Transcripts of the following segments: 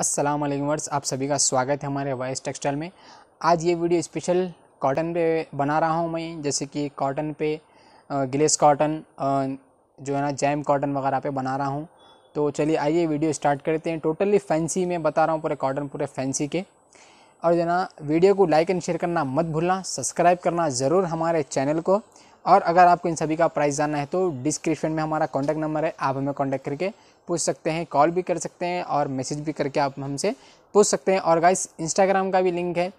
अस्सलाम वालेकुम वर्स आप सभी का स्वागत है हमारे वॉइस टेक्सटाइल में आज ये वीडियो स्पेशल कॉटन पे बना रहा हूँ मैं जैसे कि कॉटन पे ग्लेस कॉटन जो है ना जैम कॉटन वगैरह पे बना रहा हूँ तो चलिए आइए वीडियो स्टार्ट करते हैं टोटली फैंसी में बता रहा हूँ पूरे कॉटन पूरे फैंसी के और जो ना वीडियो को लाइक एंड शेयर करना मत भूलना सब्सक्राइब करना ज़रूर हमारे चैनल को और अगर आपको इन सभी का प्राइस जानना है तो डिस्क्रिप्शन में हमारा कॉन्टैक्ट नंबर है आप हमें कॉन्टैक्ट करके पूछ सकते हैं कॉल भी कर सकते हैं और मैसेज भी करके आप हमसे पूछ सकते हैं और गाइस इंस्टाग्राम का भी लिंक है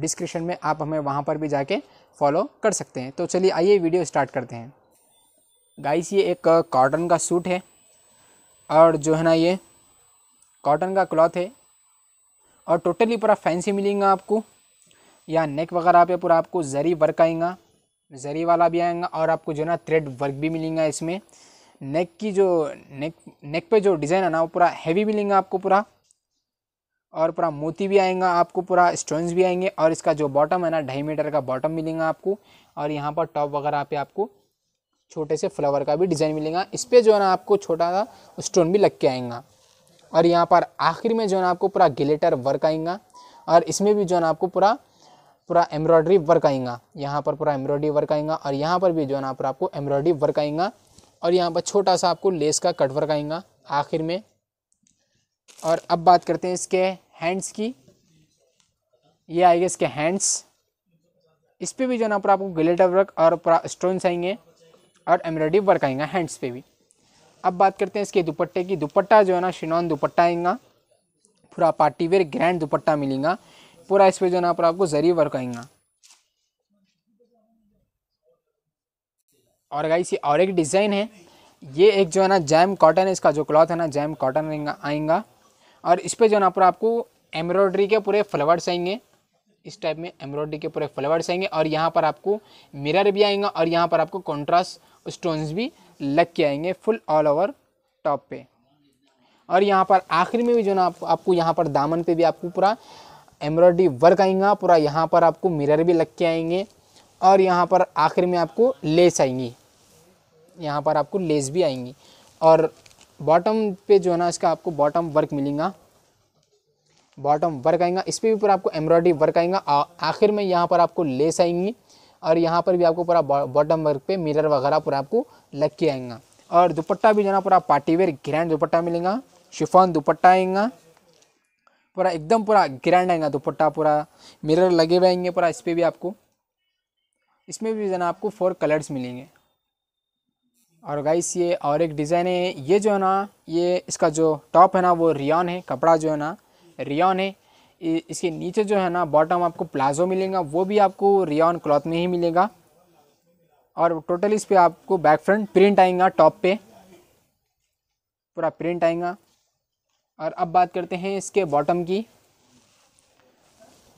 डिस्क्रिप्शन में आप हमें वहाँ पर भी जाके फॉलो कर सकते हैं तो चलिए आइए वीडियो स्टार्ट करते हैं गाइस ये एक कॉटन का सूट है और जो है ना ये कॉटन का क्लॉथ है और टोटली पूरा फैंसी मिलेगा आपको या नेक वगैरह पे पूरा आपको जरी वर्क आएगा जरी वाला भी आएगा और आपको जो है ना थ्रेड वर्क भी मिलेगा इसमें नेक की जो नेक नेक पे जो डिज़ाइन है ना वो पूरा हैवी मिलेगा आपको पूरा और पूरा मोती भी आएगा आपको पूरा स्टोन्स भी आएंगे और इसका जो बॉटम है ना ढाई मीटर का बॉटम मिलेगा आपको और यहाँ पर टॉप वगैरह पे आपको छोटे से फ्लावर का भी डिज़ाइन मिलेगा इस पर जो है ना आपको छोटा सा स्टोन भी लग के आएगा और यहाँ पर आखिर में जो है ना आपको पूरा गिलेटर वर्क आएगा और इसमें भी जो है ना आपको पूरा पूरा एम्ब्रॉयडरी वर्क आएगा यहाँ पर पूरा एम्ब्रॉयडरी वर्क आएगा और यहाँ पर भी जो है ना पर आपको एम्ब्रॉयडरी वर्क आएगा और यहाँ पर छोटा सा आपको लेस का कट वर्क आएगा आखिर में और अब बात करते हैं इसके हैंड्स की ये आएगा इसके हैंड्स इस पर भी जो है ना पर आपको गलेटर वर्क और पूरा स्टोन्स आएंगे और एम्ब्रॉयडरी वर्क आएगा हैंड्स पे भी अब बात करते हैं इसके दुपट्टे की दुपट्टा जो है ना शिनॉन दुपट्टा आएगा पूरा पार्टी वेयर ग्रैंड दुपट्टा मिलेगा पूरा इस पर जो है ना पर आपको जरिए वर्क आएगा और गाइस ये और एक डिज़ाइन है ये एक जो है ना जैम कॉटन है इसका जो क्लॉथ है ना जैम कॉटन आएगा और इस पर जो है ना पर आपको एम्ब्रॉयडरी के पूरे फ्लावर्स आएंगे इस टाइप में एम्ब्रॉयडरी के पूरे फ्लावर्स आएंगे और यहाँ पर आपको मिरर भी आएगा और यहाँ पर आपको कॉन्ट्रास्ट स्टोन्स भी लग के आएंगे फुल ऑल ओवर टॉप पे और यहाँ पर आखिर में भी जो ना आप, आपको यहाँ पर दामन पे भी आपको पूरा एम्ब्रॉयडरी वर्क आएगा पूरा यहाँ पर आपको मिरर भी लग के आएंगे और यहाँ पर आखिर में आपको लेस आएंगी यहाँ पर आपको लेस भी आएंगी और बॉटम पे जो है ना इसका आपको बॉटम वर्क मिलेगा बॉटम वर्क आएगा इस पर भी पूरा आपको एम्ब्रॉयडरी वर्क आएगा आखिर में यहाँ पर आपको लेस आएंगी और यहाँ पर भी आपको पूरा बॉटम वर्क पे मिरर वगैरह पूरा आपको लग के आएगा और दुपट्टा भी जो है ना पूरा पार्टीवेयर ग्रैंड दुपट्टा मिलेगा शिफॉन दुपट्टा आएगा पूरा एकदम पूरा ग्रैंड आएगा दुपट्टा पूरा मिरर लगे हुए आएंगे पूरा इस पर भी आपको इसमें भी जो ना आपको फोर कलर्स मिलेंगे और गाइस ये और एक डिज़ाइन है ये जो है ना ये इसका जो टॉप है ना वो रियान है कपड़ा जो है ना रियान है इसके नीचे जो है ना बॉटम आपको प्लाजो मिलेगा वो भी आपको रियान क्लॉथ में ही मिलेगा और टोटल इस पर आपको बैक फ्रंट प्रिंट आएगा टॉप पे पूरा प्रिंट आएगा और अब बात करते हैं इसके बॉटम की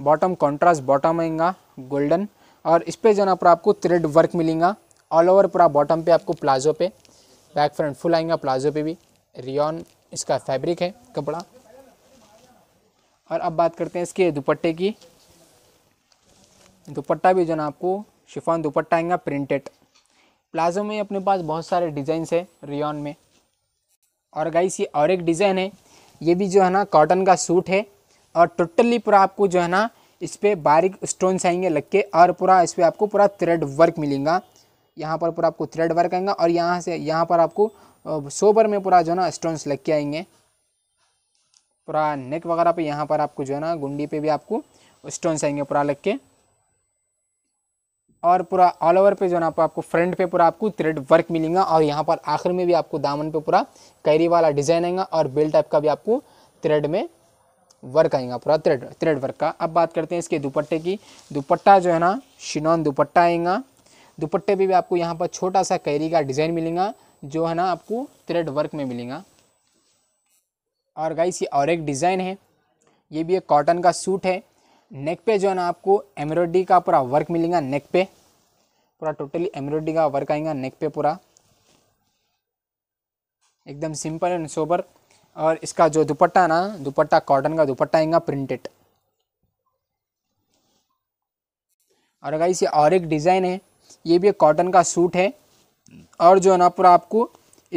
बॉटम कंट्रास्ट बॉटम आएगा गोल्डन और इस पर जो ना पूरा आपको थ्रेड वर्क मिलेगा ऑल ओवर पूरा बॉटम पे आपको प्लाजो पे बैक फ्रंट फुल आएगा प्लाजो पे भी रियॉन इसका फैब्रिक है कपड़ा और अब बात करते हैं इसके दुपट्टे की दुपट्टा भी जो ना आपको शिफॉन दुपट्टा आएगा प्रिंटेड प्लाजो में अपने पास बहुत सारे डिज़ाइंस है रियॉन में और गाइस ये और एक डिज़ाइन है ये भी जो है ना कॉटन का सूट है और टोटली पूरा आपको जो है ना इस पर बारीक स्टोन्स आएंगे लग के और पूरा इस पर आपको पूरा थ्रेड वर्क मिलेगा यहाँ पर पूरा आपको थ्रेड वर्क आएगा और यहाँ से यहाँ पर आपको सोबर में पूरा जो है ना स्टोन्स लग के आएंगे पूरा नेक वगैरह पे यहाँ पर आपको जो है ना गुंडी पे भी आपको स्टोन्स आएंगे पूरा लग के और पूरा ऑल ओवर पे जो है ना आपको फ्रंट पे पूरा आपको थ्रेड वर्क मिलेगा और यहाँ पर आखिर में भी आपको दामन पे पूरा कैरी वाला डिज़ाइन आएगा और बेल टाइप का भी आपको थ्रेड में वर्क आएगा पूरा थ्रेड थ्रेड वर्क का अब बात करते हैं इसके दुपट्टे की दुपट्टा जो है ना शिनॉन दुपट्टा आएगा दुपट्टे पर भी आपको यहाँ पर छोटा सा कैरी का डिज़ाइन मिलेगा जो है ना आपको थ्रेड वर्क में मिलेगा और गाइस ये और एक डिज़ाइन है ये भी एक कॉटन का सूट है नेक पे जो है ना आपको एम्ब्रॉयडरी का पूरा वर्क मिलेगा नेक पे पूरा टोटली एम्ब्रॉयडरी का वर्क आएगा नेक पे पूरा एकदम सिंपल एंड सोबर और इसका जो दुपट्टा ना दुपट्टा कॉटन का दुपट्टा आएगा प्रिंटेड और अगर इसे और एक डिज़ाइन है ये भी एक कॉटन का सूट है और जो है ना पूरा आपको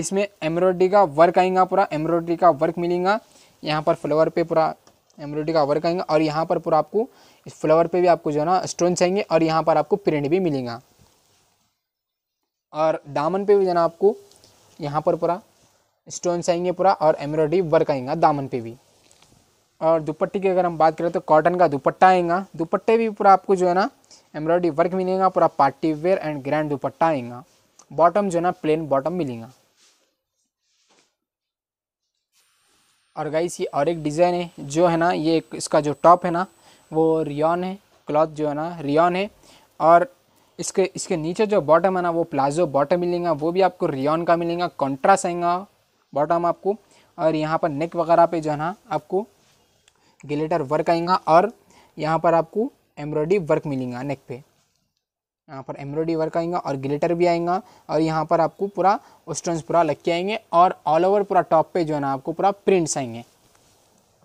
इसमें एम्ब्रॉयडरी का वर्क आएगा पूरा एम्ब्रॉयडरी का वर्क मिलेगा यहाँ पर फ्लोवर पे पूरा एम्ब्रॉयडरी का वर्क आएंगे और यहाँ पर पूरा आपको इस फ्लावर पे भी आपको जो है ना स्टोन चाहिए और यहाँ पर आपको प्रिंट भी मिलेगा और दामन पे भी जो है ना आपको यहाँ पर पूरा स्टोन चाहिए पूरा और एम्ब्रॉयडरी वर्क आएगा दामन पे भी और दुपट्टे की अगर हम बात करें तो कॉटन का दुपट्टा आएगा दुपट्टे भी पूरा आपको जो है ना एम्ब्रॉयडरी वर्क मिलेगा पूरा party wear and grand dupatta आएगा बॉटम जो है ना प्लेन बॉटम मिलेगा और गाइस ये और एक डिज़ाइन है जो है ना ये इसका जो टॉप है ना वो रियॉन है क्लॉथ जो है ना रियॉन है और इसके इसके नीचे जो बॉटम है ना वो प्लाजो बॉटम मिलेगा वो भी आपको रियॉन का मिलेगा कॉन्ट्रास्ट आएगा बॉटम आपको और यहाँ पर नेक वगैरह पे जो है ना आपको गिलेटर वर्क आएगा और यहाँ पर आपको एम्ब्रॉयडरी वर्क मिलेगा नेक पे यहाँ पर एम्ब्रॉयडरी वर्क आएगा और ग्लिटर भी आएगा और यहाँ पर आपको पूरा ओस्टन्स पूरा लग के आएंगे और ऑल ओवर पूरा टॉप पे जो है ना आपको पूरा प्रिंट्स आएंगे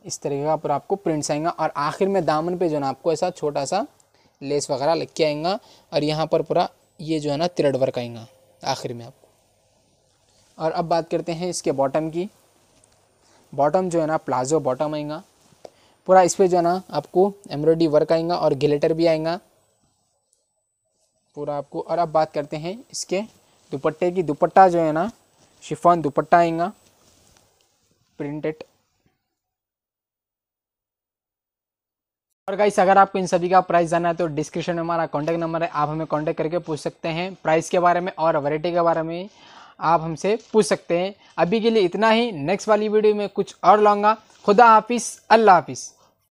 इस तरीके का पूरा आपको प्रिंट्स आएंगे और आखिर में दामन पे जो है ना आपको ऐसा छोटा सा लेस वगैरह लग के आएगा और यहाँ पर पूरा ये जो है ना तिरड वर्क आएगा आखिर में आपको और अब बात करते हैं इसके बॉटम की बॉटम जो है ना प्लाजो बॉटम आएगा पूरा इस पर जो है ना आपको एम्ब्रॉयडरी वर्क आएगा और गिलेटर भी आएगा पूरा आपको और अब बात करते हैं इसके दुपट्टे की दुपट्टा जो है ना शिफॉन दुपट्टा आएगा प्रिंटेड और गाइस अगर आपको इन सभी का प्राइस जाना है तो डिस्क्रिप्शन में हमारा कॉन्टैक्ट नंबर है आप हमें कॉन्टैक्ट करके पूछ सकते हैं प्राइस के बारे में और वैरायटी के बारे में आप हमसे पूछ सकते हैं अभी के लिए इतना ही नेक्स्ट वाली वीडियो में कुछ और लाऊंगा खुदा हाफिज़ अल्लाह हाफिज़